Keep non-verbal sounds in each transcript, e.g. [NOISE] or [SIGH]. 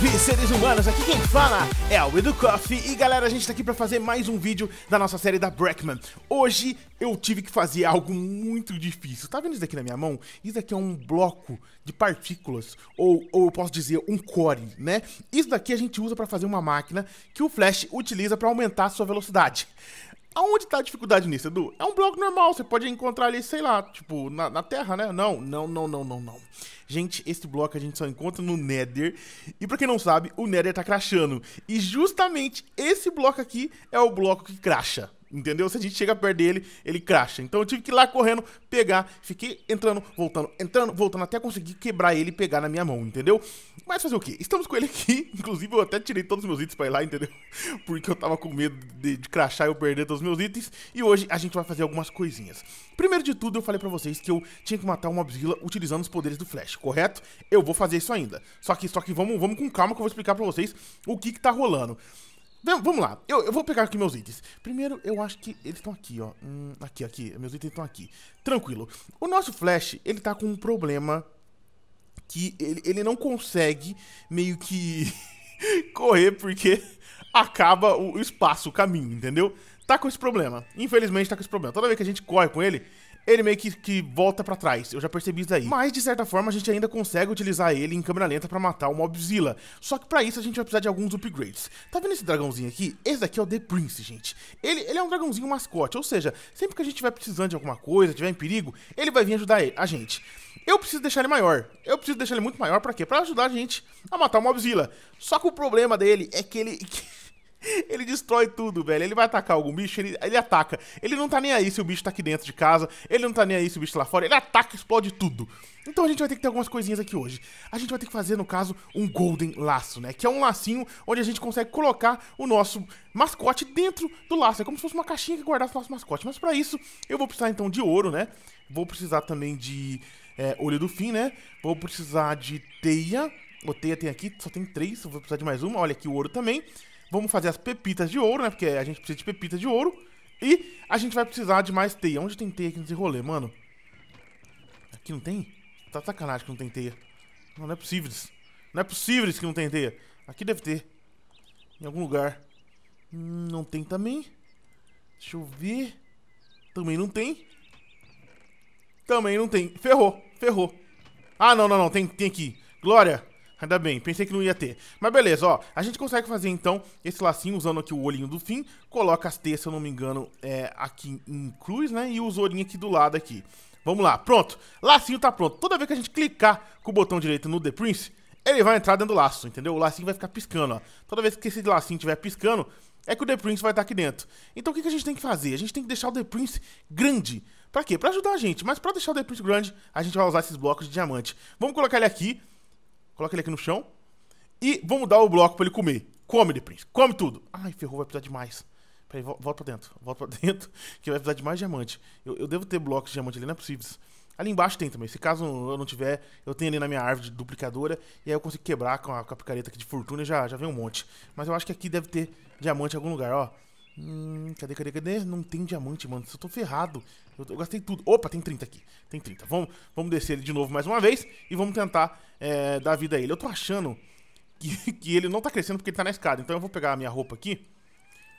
Salve seres humanos, aqui quem fala é o Edu Coffee e galera, a gente tá aqui para fazer mais um vídeo da nossa série da Breckman. Hoje eu tive que fazer algo muito difícil. Tá vendo isso daqui na minha mão? Isso daqui é um bloco de partículas, ou, ou eu posso dizer um core, né? Isso daqui a gente usa para fazer uma máquina que o Flash utiliza para aumentar a sua velocidade. Aonde tá a dificuldade nisso, Edu? É um bloco normal, você pode encontrar ali, sei lá, tipo, na, na Terra, né? Não, não, não, não, não, não. Gente, esse bloco a gente só encontra no Nether. E pra quem não sabe, o Nether tá crachando. E justamente esse bloco aqui é o bloco que cracha. Entendeu? Se a gente chega perto dele, ele cracha. Então eu tive que ir lá correndo, pegar, fiquei entrando, voltando, entrando, voltando, até conseguir quebrar ele e pegar na minha mão, entendeu? Mas fazer o quê? Estamos com ele aqui. [LAUGHS] Inclusive, eu até tirei todos os meus itens pra ir lá, entendeu? [LAUGHS] Porque eu tava com medo de, de crachar e eu perder todos os meus itens. E hoje a gente vai fazer algumas coisinhas. Primeiro de tudo, eu falei pra vocês que eu tinha que matar uma Mobzilla utilizando os poderes do Flash, correto? Eu vou fazer isso ainda. Só que, só que vamos, vamos com calma que eu vou explicar pra vocês o que que tá rolando. Vamos lá, eu, eu, vou pegar aqui meus itens. Primeiro, eu acho que eles estão aqui, ó. Hum, aqui, aqui, meus itens estão aqui. Tranquilo. O nosso Flash, ele tá com um problema que ele, ele não consegue meio que [LAUGHS] correr porque acaba o espaço, o caminho, entendeu? Tá com esse problema. Infelizmente tá com esse problema. Toda vez que a gente corre com ele, ele meio que, que volta para trás. Eu já percebi isso daí. Mas, de certa forma, a gente ainda consegue utilizar ele em câmera lenta para matar o Mobzilla. Só que para isso a gente vai precisar de alguns upgrades. Tá vendo esse dragãozinho aqui? Esse daqui é o The Prince, gente. Ele, ele é um dragãozinho mascote, ou seja, sempre que a gente tiver precisando de alguma coisa, tiver em perigo, ele vai vir ajudar a gente. Eu preciso deixar ele maior. Eu preciso deixar ele muito maior para quê? Para ajudar a gente a matar o Mobzilla. Só que o problema dele é que ele [LAUGHS] [LAUGHS] Ele destrói tudo, velho. Ele vai atacar algum bicho, ele, ele ataca. Ele não tá nem aí se o bicho tá aqui dentro de casa, ele não tá nem aí se o bicho tá lá fora, ele ataca e explode tudo. Então a gente vai ter que ter algumas coisinhas aqui hoje. A gente vai ter que fazer, no caso, um Golden Laço, né? Que é um lacinho onde a gente consegue colocar o nosso mascote dentro do laço. É como se fosse uma caixinha que guardasse o nosso mascote. Mas para isso, eu vou precisar então de ouro, né? Vou precisar também de é, olho do fim, né? Vou precisar de teia. O teia tem aqui, só tem três, vou precisar de mais uma. Olha aqui o ouro também. Vamos fazer as pepitas de ouro, né? Porque a gente precisa de pepita de ouro. E a gente vai precisar de mais teia. Onde tem teia aqui nesse rolê, mano? Aqui não tem? Tá sacanagem que não tem teia. Não, não é possível isso. Não é possível isso que não tem teia. Aqui deve ter. Em algum lugar. Hum, não tem também. Deixa eu ver. Também não tem. Também não tem. Ferrou, ferrou. Ah, não, não, não. Tem, tem aqui. Glória. Ainda bem, pensei que não ia ter. Mas beleza, ó. A gente consegue fazer então esse lacinho usando aqui o olhinho do fim. Coloca as T, se eu não me engano, é, aqui em cruz, né? E os olhinhos aqui do lado aqui. Vamos lá, pronto. Lacinho tá pronto. Toda vez que a gente clicar com o botão direito no The Prince, ele vai entrar dentro do laço, entendeu? O lacinho vai ficar piscando, ó. Toda vez que esse lacinho estiver piscando, é que o The Prince vai estar aqui dentro. Então o que, que a gente tem que fazer? A gente tem que deixar o The Prince grande. Pra quê? Pra ajudar a gente. Mas pra deixar o The Prince grande, a gente vai usar esses blocos de diamante. Vamos colocar ele aqui Coloca ele aqui no chão. E vamos dar o bloco pra ele comer. Come, The Prince. Come tudo. Ai, ferrou, vai precisar de mais. Peraí, volta pra dentro. Volta pra [LAUGHS] dentro, que vai precisar de mais diamante. Eu, eu devo ter blocos de diamante ali, não é possível. Ali embaixo tem também. Se caso eu não tiver, eu tenho ali na minha árvore duplicadora. E aí eu consigo quebrar com a, com a picareta aqui de fortuna e já, já vem um monte. Mas eu acho que aqui deve ter diamante em algum lugar, ó. Hum, cadê, cadê, cadê? Não tem diamante, mano. Eu tô ferrado. Eu, eu, gastei tudo. Opa, tem 30 aqui. Tem 30. Vamos, vamos descer ele de novo mais uma vez e vamos tentar é, dar vida a ele. Eu tô achando que, [LAUGHS] que ele não tá crescendo porque ele tá na escada. Então eu vou pegar a minha roupa aqui.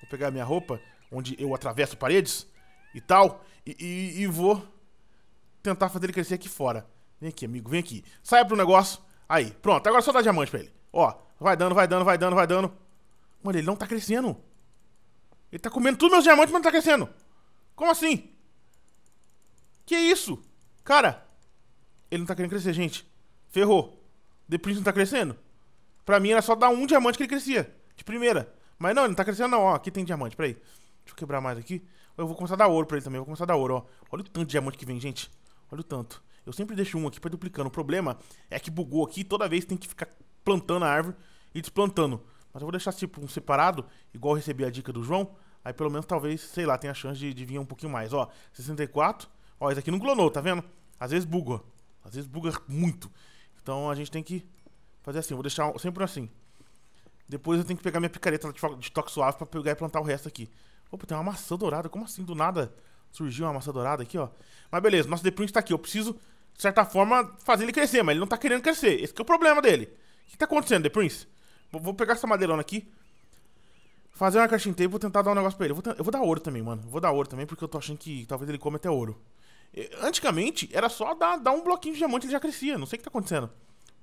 Vou pegar a minha roupa, onde eu atravesso paredes e tal. E, e, e vou tentar fazer ele crescer aqui fora. Vem aqui, amigo, vem aqui. Saia pro negócio. Aí, pronto. Agora só dá diamante pra ele. Ó, vai dando, vai dando, vai dando, vai dando. Mano, ele não tá crescendo. Ele tá comendo todos meus diamantes, mas não tá crescendo. Como assim? Que isso? Cara, ele não tá querendo crescer, gente. Ferrou. The Prince não tá crescendo. Pra mim era só dar um diamante que ele crescia. De primeira. Mas não, ele não tá crescendo não. Ó, aqui tem diamante, peraí. Deixa eu quebrar mais aqui. Eu vou começar a dar ouro pra ele também. vou começar a dar ouro, ó. Olha o tanto de diamante que vem, gente. Olha o tanto. Eu sempre deixo um aqui pra ir duplicando. O problema é que bugou aqui. Toda vez tem que ficar plantando a árvore e desplantando. Mas eu vou deixar tipo um separado, igual eu recebi a dica do João. Aí pelo menos talvez, sei lá, tenha a chance de, de vir um pouquinho mais. Ó, 64. Ó, esse aqui não clonou, tá vendo? Às vezes buga. Às vezes buga muito. Então a gente tem que fazer assim. Vou deixar sempre assim. Depois eu tenho que pegar minha picareta de toque suave pra pegar e plantar o resto aqui. Opa, tem uma maçã dourada. Como assim? Do nada surgiu uma maçã dourada aqui, ó. Mas beleza, nosso Prince tá aqui. Eu preciso, de certa forma, fazer ele crescer. Mas ele não tá querendo crescer. Esse é o problema dele. O que tá acontecendo, The Prince? Vou pegar essa madeirona aqui. Fazer uma caixinha e vou tentar dar um negócio pra ele. Eu vou, eu vou dar ouro também, mano. vou dar ouro também, porque eu tô achando que talvez ele come até ouro. Antigamente, era só dar, dar um bloquinho de diamante e ele já crescia. Não sei o que tá acontecendo.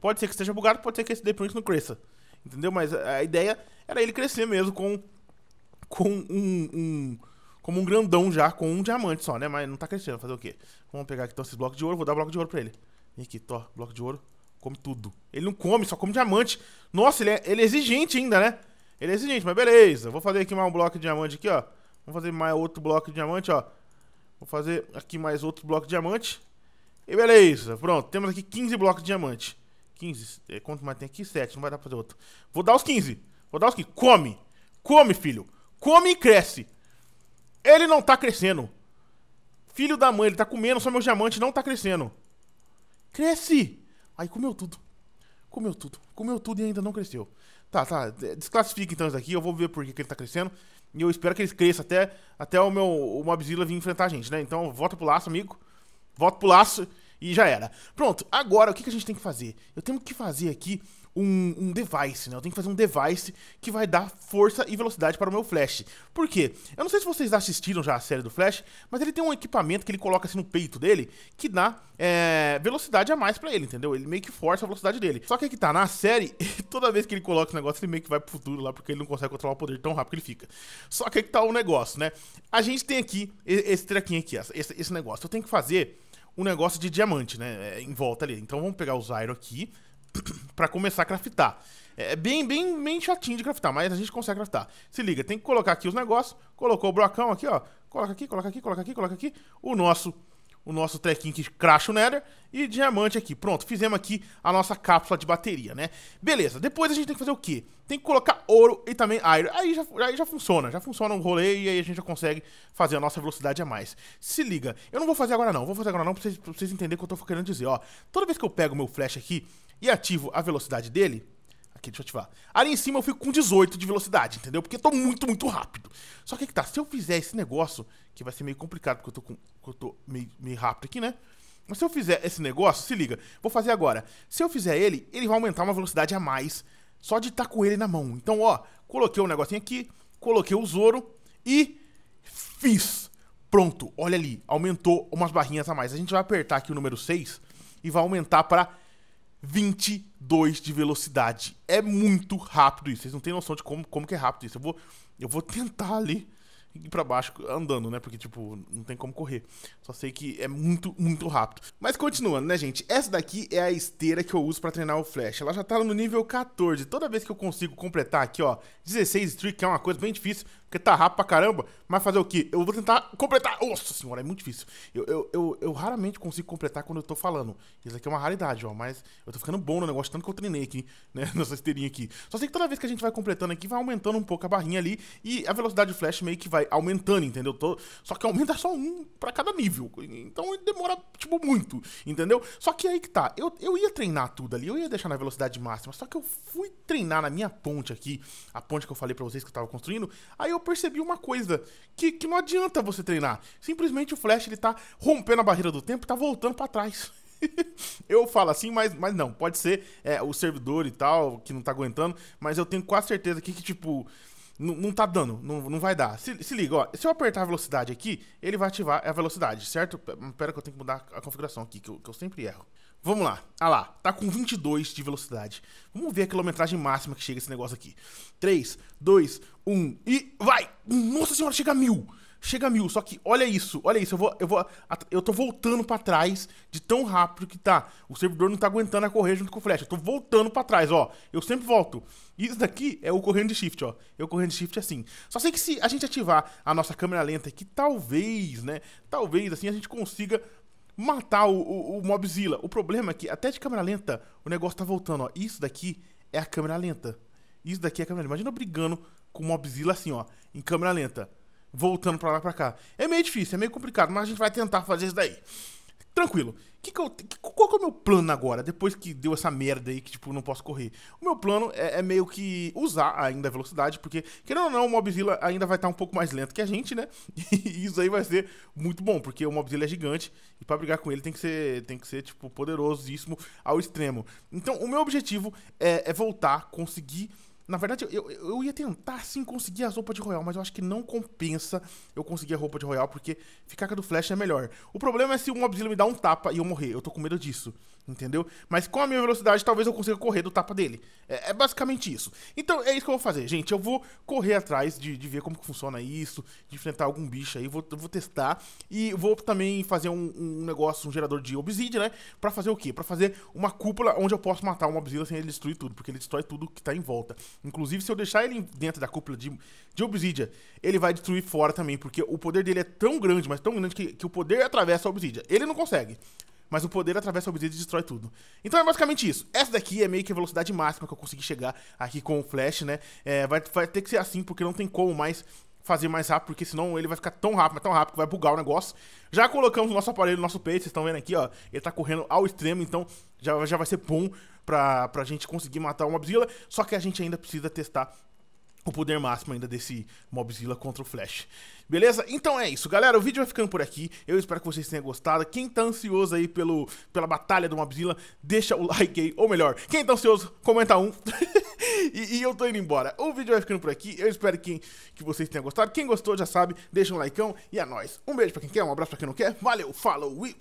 Pode ser que esteja bugado, pode ser que esse The Prince não cresça. Entendeu? Mas a ideia era ele crescer mesmo com, com um, um como um grandão já, com um diamante só, né? Mas não tá crescendo, fazer o quê? Vamos pegar aqui então esses blocos de ouro, vou dar bloco de ouro pra ele. Vem aqui, to bloco de ouro. Come tudo. Ele não come, só come diamante. Nossa, ele é, ele é exigente ainda, né? Ele é exigente, mas beleza. Vou fazer aqui mais um bloco de diamante aqui, ó. Vou fazer mais outro bloco de diamante, ó. Vou fazer aqui mais outro bloco de diamante. E beleza, pronto. Temos aqui 15 blocos de diamante. 15. É, quanto mais tem aqui? 7. Não vai dar pra fazer outro. Vou dar os 15. Vou dar os 15. Come. Come, filho. Come e cresce. Ele não tá crescendo. Filho da mãe, ele tá comendo só meu diamante não tá crescendo. Cresce. Aí comeu tudo. Comeu tudo. Comeu tudo e ainda não cresceu. Tá, tá. Desclassifica então isso daqui. Eu vou ver por que, que ele tá crescendo. E eu espero que ele cresça até, até o meu o Mobzilla vir enfrentar a gente, né? Então, volta pro laço, amigo. Volta pro laço e já era. Pronto. Agora, o que, que a gente tem que fazer? Eu tenho que fazer aqui um, um, device, né? Eu tenho que fazer um device que vai dar força e velocidade para o meu Flash. Por quê? Eu não sei se vocês assistiram já a série do Flash, mas ele tem um equipamento que ele coloca assim no peito dele que dá é, velocidade a mais para ele, entendeu? Ele meio que força a velocidade dele. Só que aqui tá, na série, [LAUGHS] toda vez que ele coloca esse negócio, ele meio que vai pro futuro lá, porque ele não consegue controlar o poder tão rápido que ele fica. Só que aqui tá o um negócio, né? A gente tem aqui esse trequinho aqui, esse, esse negócio. Eu tenho que fazer um negócio de diamante, né? É, em volta ali. Então vamos pegar o Zyro aqui para começar a craftar. É, é bem, bem, bem chatinho de craftar, mas a gente consegue craftar. Se liga, tem que colocar aqui os negócios. Colocou o blocão aqui, ó. Coloca aqui, coloca aqui, coloca aqui, coloca aqui. O nosso o nosso trequinho que cracha o Nether e diamante aqui. Pronto, fizemos aqui a nossa cápsula de bateria, né? Beleza, depois a gente tem que fazer o quê? Tem que colocar ouro e também iron. Aí já, aí já funciona, já funciona o rolê e aí a gente já consegue fazer a nossa velocidade a mais. Se liga, eu não vou fazer agora não, vou fazer agora não pra vocês, pra vocês entenderem o que eu tô querendo dizer, ó. Toda vez que eu pego meu flash aqui, e ativo a velocidade dele, aqui, deixa eu ativar. Ali em cima eu fico com 18 de velocidade, entendeu? Porque eu tô muito, muito rápido. Só que que tá, se eu fizer esse negócio, que vai ser meio complicado porque eu tô, com, eu tô meio, meio rápido aqui, né? Mas se eu fizer esse negócio, se liga, vou fazer agora. Se eu fizer ele, ele vai aumentar uma velocidade a mais só de estar tá com ele na mão. Então, ó, coloquei um negocinho aqui, coloquei o Zoro e fiz. Pronto, olha ali, aumentou umas barrinhas a mais. A gente vai apertar aqui o número 6 e vai aumentar para 22 de velocidade. É muito rápido isso. Vocês não têm noção de como, como que é rápido isso. Eu vou, eu vou tentar ali ir para baixo andando, né? Porque, tipo, não tem como correr. Só sei que é muito, muito rápido. Mas continuando, né, gente? Essa daqui é a esteira que eu uso para treinar o Flash. Ela já tá no nível 14. Toda vez que eu consigo completar aqui, ó, 16 streak, que é uma coisa bem difícil, porque tá rápido pra caramba, mas fazer o quê? Eu vou tentar completar. Nossa senhora, é muito difícil. Eu, eu, eu, eu raramente consigo completar quando eu tô falando. Isso aqui é uma raridade, ó, mas eu tô ficando bom no negócio, tanto que eu treinei aqui, [LAUGHS] né, nessa esteirinha aqui. Só sei que toda vez que a gente vai completando aqui, vai aumentando um pouco a barrinha ali e a velocidade do flash meio que vai aumentando, entendeu? Tô... Só que aumenta só um pra cada nível. Então demora, tipo, muito, entendeu? Só que aí que tá. Eu, eu ia treinar tudo ali, eu ia deixar na velocidade máxima, só que eu fui treinar na minha ponte aqui, a ponte que eu falei pra vocês que eu tava construindo, aí eu eu percebi uma coisa, que, que não adianta você treinar. Simplesmente o Flash, ele tá rompendo a barreira do tempo e tá voltando para trás. [LAUGHS] eu falo assim, mas, mas não, pode ser é, o servidor e tal, que não tá aguentando, mas eu tenho quase certeza aqui que, tipo, não, tá dando, não, não vai dar. Se, se, liga, ó, se eu apertar a velocidade aqui, ele vai ativar a velocidade, certo? Pera que eu tenho que mudar a configuração aqui, que eu, que eu sempre erro. Vamos lá. Ah lá, tá com 22 de velocidade. Vamos ver a quilometragem máxima que chega esse negócio aqui. 3, 2, 1 e vai! Nossa senhora, chega a mil! Chega a mil, só que olha isso, olha isso. Eu vou, eu vou, eu tô voltando para trás de tão rápido que tá. O servidor não tá aguentando a correr junto com o flash. Eu tô voltando para trás, ó. Eu sempre volto. Isso daqui é o correndo de shift, ó. Eu correndo de shift é assim. Só sei que se a gente ativar a nossa câmera lenta aqui, talvez, né? Talvez assim a gente consiga matar o, o, o Mobzilla. O problema é que até de câmera lenta o negócio tá voltando, ó. Isso daqui é a câmera lenta. Isso daqui é a câmera lenta. Imagina eu brigando com o Mobzilla assim, ó, em câmera lenta. Voltando pra lá pra cá. É meio difícil, é meio complicado, mas a gente vai tentar fazer isso daí tranquilo. Que que eu, que, qual que é o meu plano agora, depois que deu essa merda aí que, tipo, não posso correr? O meu plano é, é meio que usar ainda a velocidade, porque, querendo ou não, o Mobzilla ainda vai estar um pouco mais lento que a gente, né? [LAUGHS] E isso aí vai ser muito bom, porque o Mobzilla é gigante e para brigar com ele tem que ser, tem que ser tipo, poderosíssimo ao extremo. Então, o meu objetivo é, é voltar, conseguir na verdade, eu, eu ia tentar sim conseguir as roupas de Royal, mas eu acho que não compensa eu conseguir a roupa de Royal, porque ficar com a do Flash é melhor. O problema é se um Obsidian me dar um tapa e eu morrer. Eu tô com medo disso entendeu? Mas com a minha velocidade, talvez eu consiga correr do tapa dele. É, é, basicamente isso. Então é isso que eu vou fazer, gente. Eu vou correr atrás de, de ver como que funciona isso, de enfrentar algum bicho aí, vou, vou testar. E vou também fazer um, um negócio, um gerador de obsidian, né? Pra fazer o quê? Pra fazer uma cúpula onde eu posso matar um obsidian sem ele destruir tudo, porque ele destrói tudo que tá em volta. Inclusive, se eu deixar ele dentro da cúpula de, de obsidian, ele vai destruir fora também, porque o poder dele é tão grande, mas tão grande que, que o poder atravessa a obsidian. Ele não consegue mas o poder atravessa o obsidian e destrói tudo. Então é basicamente isso. Essa daqui é meio que a velocidade máxima que eu consegui chegar aqui com o Flash, né? É, vai, vai ter que ser assim, porque não tem como mais fazer mais rápido, porque senão ele vai ficar tão rápido, tão rápido que vai bugar o negócio. Já colocamos o nosso aparelho no nosso peito, vocês estão vendo aqui, ó. Ele tá correndo ao extremo, então já, já vai ser bom pra, pra gente conseguir matar uma Obsila. Só que a gente ainda precisa testar o poder máximo ainda desse Mobzilla contra o Flash. Beleza? Então é isso, galera. O vídeo vai ficando por aqui. Eu espero que vocês tenham gostado. Quem tá ansioso aí pelo, pela batalha do Mobzilla, deixa o like aí. Ou melhor, quem tá ansioso, comenta um. [LAUGHS] e, e, eu tô indo embora. O vídeo vai ficando por aqui. Eu espero que, que vocês tenham gostado. Quem gostou, já sabe, deixa um likeão. E é nóis. Um beijo pra quem quer, um abraço pra quem não quer. Valeu, falou e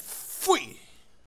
fui!